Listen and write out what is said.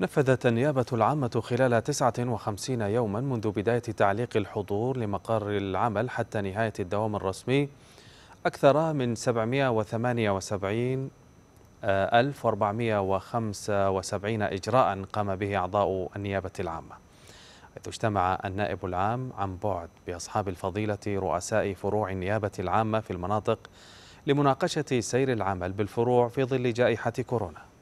نفذت النيابة العامة خلال 59 يوما منذ بداية تعليق الحضور لمقر العمل حتى نهاية الدوام الرسمي أكثر من 778 1475 إجراء قام به أعضاء النيابة العامة حيث اجتمع النائب العام عن بعد بأصحاب الفضيلة رؤساء فروع النيابة العامة في المناطق لمناقشة سير العمل بالفروع في ظل جائحة كورونا